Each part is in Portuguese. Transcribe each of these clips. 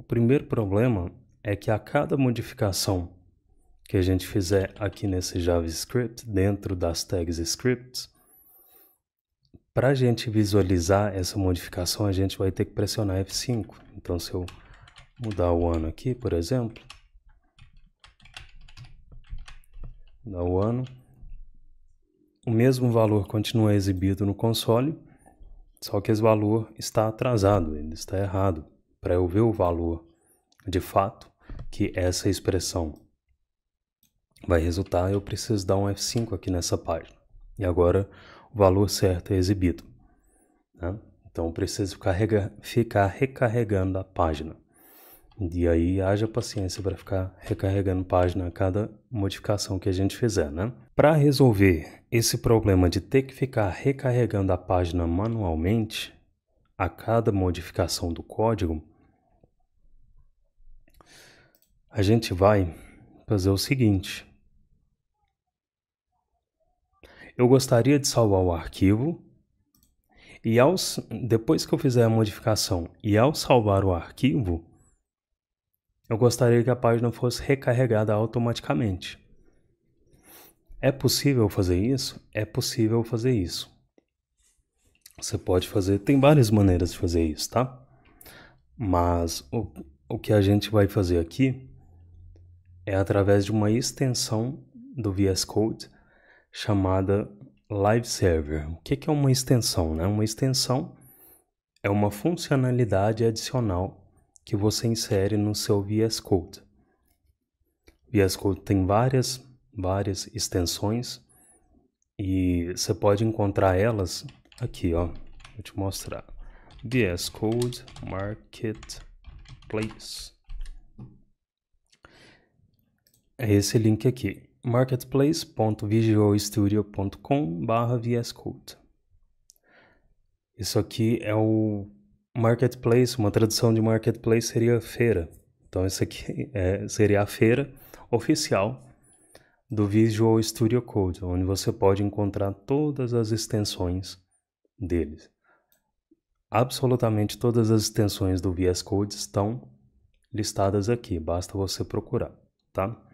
O primeiro problema é que a cada modificação que a gente fizer aqui nesse JavaScript, dentro das tags scripts, para a gente visualizar essa modificação, a gente vai ter que pressionar F5. Então, se eu mudar o ano aqui, por exemplo, mudar o ano, o mesmo valor continua exibido no console, só que esse valor está atrasado, ele está errado para eu ver o valor de fato que essa expressão vai resultar, eu preciso dar um F5 aqui nessa página. E agora o valor certo é exibido. Né? Então eu preciso carregar, ficar recarregando a página. E aí haja paciência para ficar recarregando página a cada modificação que a gente fizer, né? Para resolver esse problema de ter que ficar recarregando a página manualmente a cada modificação do código, a gente vai fazer o seguinte. Eu gostaria de salvar o arquivo e ao, depois que eu fizer a modificação e ao salvar o arquivo, eu gostaria que a página fosse recarregada automaticamente. É possível fazer isso? É possível fazer isso. Você pode fazer, tem várias maneiras de fazer isso, tá? Mas o, o que a gente vai fazer aqui é através de uma extensão do VS Code chamada Live Server. O que é uma extensão? Né? Uma extensão é uma funcionalidade adicional que você insere no seu VS Code. VS Code tem várias, várias extensões e você pode encontrar elas aqui, ó. Vou te mostrar. VS Code Marketplace é esse link aqui, marketplace.visualstudio.com barra VS Code. Isso aqui é o marketplace, uma tradução de marketplace seria feira. Então isso aqui é, seria a feira oficial do Visual Studio Code, onde você pode encontrar todas as extensões deles. Absolutamente todas as extensões do VS Code estão listadas aqui, basta você procurar, tá?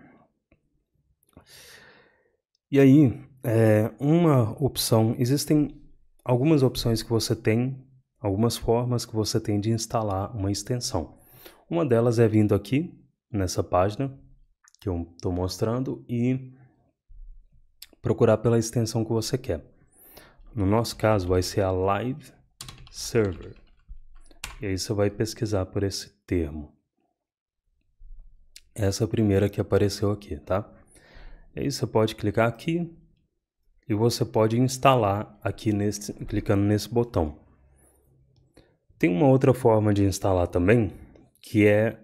E aí, é, uma opção, existem algumas opções que você tem, algumas formas que você tem de instalar uma extensão. Uma delas é vindo aqui nessa página que eu estou mostrando e procurar pela extensão que você quer. No nosso caso, vai ser a Live Server. E aí você vai pesquisar por esse termo. Essa é primeira que apareceu aqui, tá? Aí é você pode clicar aqui e você pode instalar aqui nesse, clicando nesse botão. Tem uma outra forma de instalar também, que é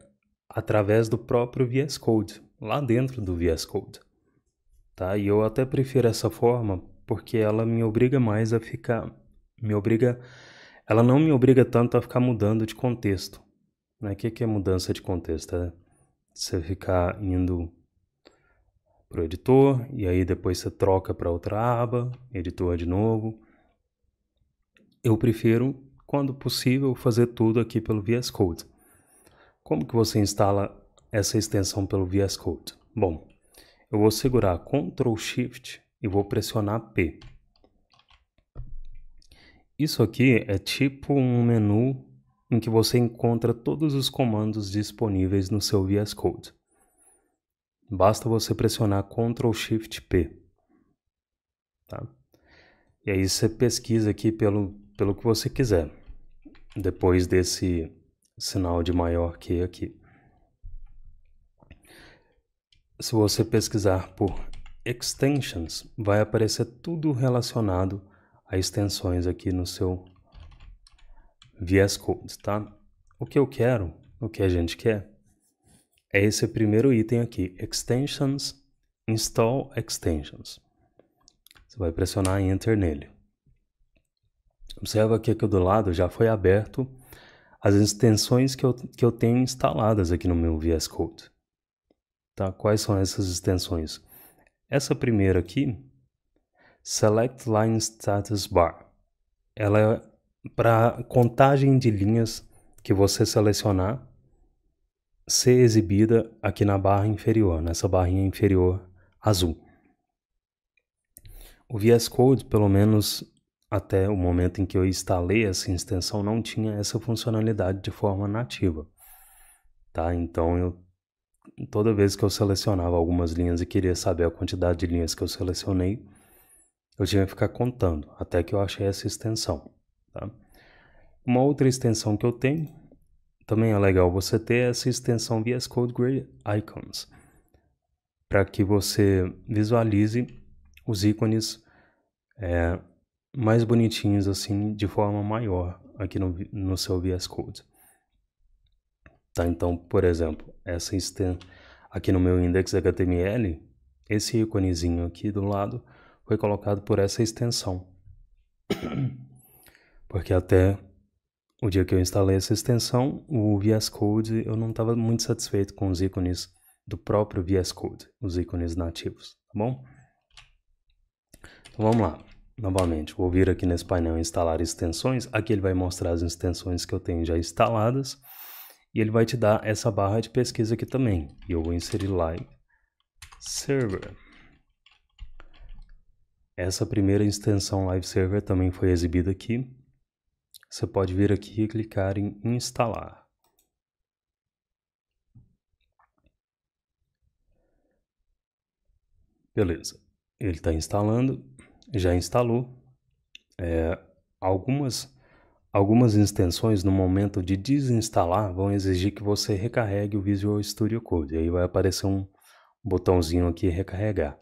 através do próprio VS Code, lá dentro do VS Code. Tá? E eu até prefiro essa forma porque ela me obriga mais a ficar, me obriga, ela não me obriga tanto a ficar mudando de contexto. Né? O que, que é mudança de contexto? É você ficar indo para o editor, e aí depois você troca para outra aba, editor de novo. Eu prefiro, quando possível, fazer tudo aqui pelo VS Code. Como que você instala essa extensão pelo VS Code? Bom, eu vou segurar Ctrl Shift e vou pressionar P. Isso aqui é tipo um menu em que você encontra todos os comandos disponíveis no seu VS Code basta você pressionar Ctrl Shift P. Tá? E aí você pesquisa aqui pelo, pelo que você quiser, depois desse sinal de maior que aqui. Se você pesquisar por extensions, vai aparecer tudo relacionado a extensões aqui no seu VS Code, tá? O que eu quero, o que a gente quer, é esse primeiro item aqui, Extensions, Install Extensions. Você vai pressionar Enter nele. Observa que aqui do lado já foi aberto as extensões que eu, que eu tenho instaladas aqui no meu VS Code. Tá? Quais são essas extensões? Essa primeira aqui, Select Line Status Bar. Ela é para contagem de linhas que você selecionar ser exibida aqui na barra inferior, nessa barrinha inferior azul. O VS Code, pelo menos até o momento em que eu instalei essa extensão, não tinha essa funcionalidade de forma nativa. Tá? Então, eu, toda vez que eu selecionava algumas linhas e queria saber a quantidade de linhas que eu selecionei, eu tinha que ficar contando até que eu achei essa extensão. Tá? Uma outra extensão que eu tenho também é legal você ter essa extensão VS Code Grey Icons para que você visualize os ícones é, mais bonitinhos assim de forma maior aqui no, no seu VS Code. Tá, então, por exemplo, essa extensão aqui no meu index HTML, esse íconezinho aqui do lado foi colocado por essa extensão. Porque até o dia que eu instalei essa extensão, o VS Code, eu não estava muito satisfeito com os ícones do próprio VS Code, os ícones nativos, tá bom? Então vamos lá. Novamente, vou vir aqui nesse painel instalar extensões. Aqui ele vai mostrar as extensões que eu tenho já instaladas. E ele vai te dar essa barra de pesquisa aqui também. E eu vou inserir Live Server. Essa primeira extensão Live Server também foi exibida aqui. Você pode vir aqui e clicar em instalar. Beleza, ele está instalando, já instalou. É, algumas, algumas extensões no momento de desinstalar vão exigir que você recarregue o Visual Studio Code. Aí vai aparecer um botãozinho aqui recarregar.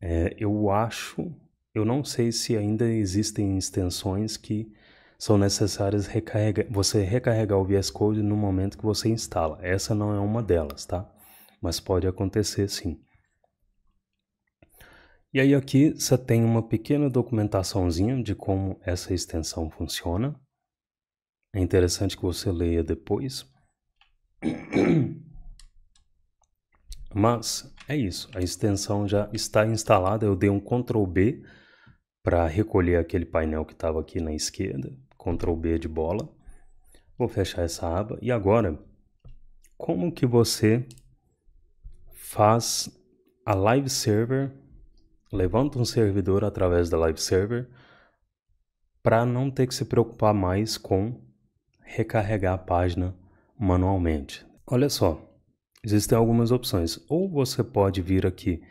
É, eu acho, eu não sei se ainda existem extensões que são necessárias recarregar, você recarregar o VS Code no momento que você instala. Essa não é uma delas, tá? Mas pode acontecer sim. E aí aqui você tem uma pequena documentaçãozinha de como essa extensão funciona. É interessante que você leia depois. Mas é isso, a extensão já está instalada. Eu dei um Ctrl B para recolher aquele painel que estava aqui na esquerda. Ctrl B de bola. Vou fechar essa aba. E agora, como que você faz a live server, levanta um servidor através da live server para não ter que se preocupar mais com recarregar a página manualmente. Olha só, existem algumas opções. Ou você pode vir aqui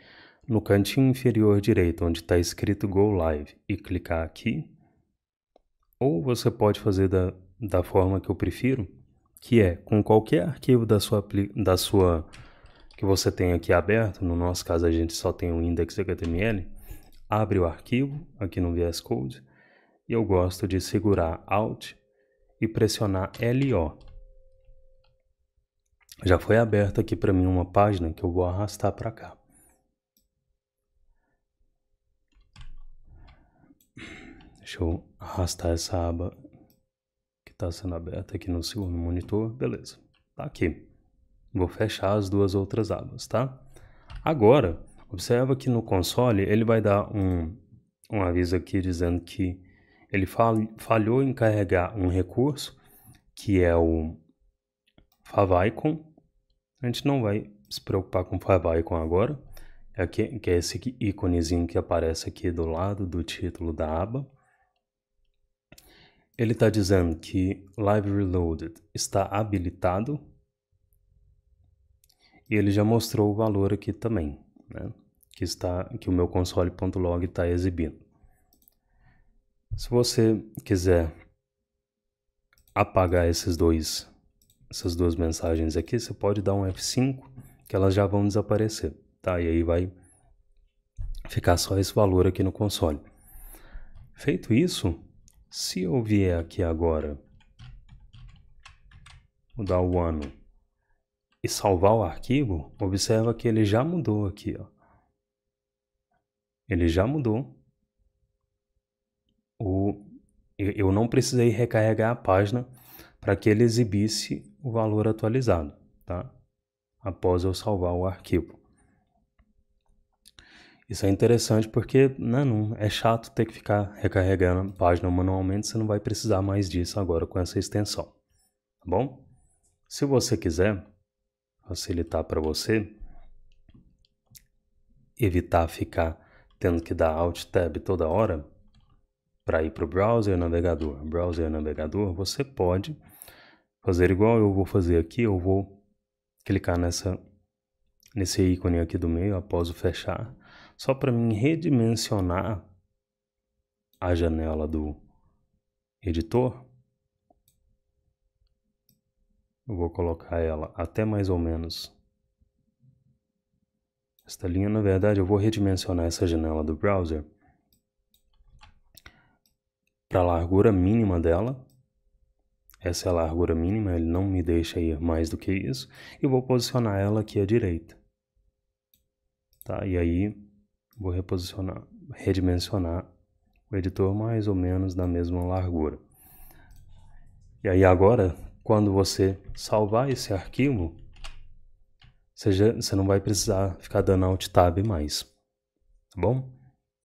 no cantinho inferior direito, onde está escrito Go Live, e clicar aqui. Ou você pode fazer da, da forma que eu prefiro, que é com qualquer arquivo da sua, da sua que você tem aqui aberto, no nosso caso a gente só tem o index.html, abre o arquivo aqui no VS Code e eu gosto de segurar Alt e pressionar LO. Já foi aberta aqui para mim uma página que eu vou arrastar para cá. Deixa eu arrastar essa aba que está sendo aberta aqui no segundo monitor. Beleza, tá aqui. Vou fechar as duas outras abas, tá? Agora, observa que no console ele vai dar um, um aviso aqui dizendo que ele falhou em carregar um recurso, que é o favicon. A gente não vai se preocupar com favicon agora, é que, que é esse íconezinho que aparece aqui do lado do título da aba. Ele está dizendo que Library Loaded está habilitado e ele já mostrou o valor aqui também, né? que, está, que o meu console.log está exibindo. Se você quiser apagar esses dois, essas duas mensagens aqui, você pode dar um F5 que elas já vão desaparecer, tá? E aí vai ficar só esse valor aqui no console. Feito isso, se eu vier aqui agora, mudar o ano e salvar o arquivo, observa que ele já mudou aqui. Ó. Ele já mudou. O, eu não precisei recarregar a página para que ele exibisse o valor atualizado, tá? Após eu salvar o arquivo. Isso é interessante porque né, não, é chato ter que ficar recarregando a página manualmente, você não vai precisar mais disso agora com essa extensão, tá bom? Se você quiser facilitar para você, evitar ficar tendo que dar Alt Tab toda hora para ir para o browser navegador, browser navegador, você pode fazer igual eu vou fazer aqui, eu vou clicar nessa nesse ícone aqui do meio após o fechar só para mim redimensionar a janela do editor. Eu vou colocar ela até mais ou menos esta linha. Na verdade, eu vou redimensionar essa janela do browser para a largura mínima dela. Essa é a largura mínima, ele não me deixa ir mais do que isso. E vou posicionar ela aqui à direita. Tá? E aí Vou reposicionar, redimensionar o editor mais ou menos na mesma largura. E aí agora, quando você salvar esse arquivo, você, já, você não vai precisar ficar dando Alt Tab mais, tá bom?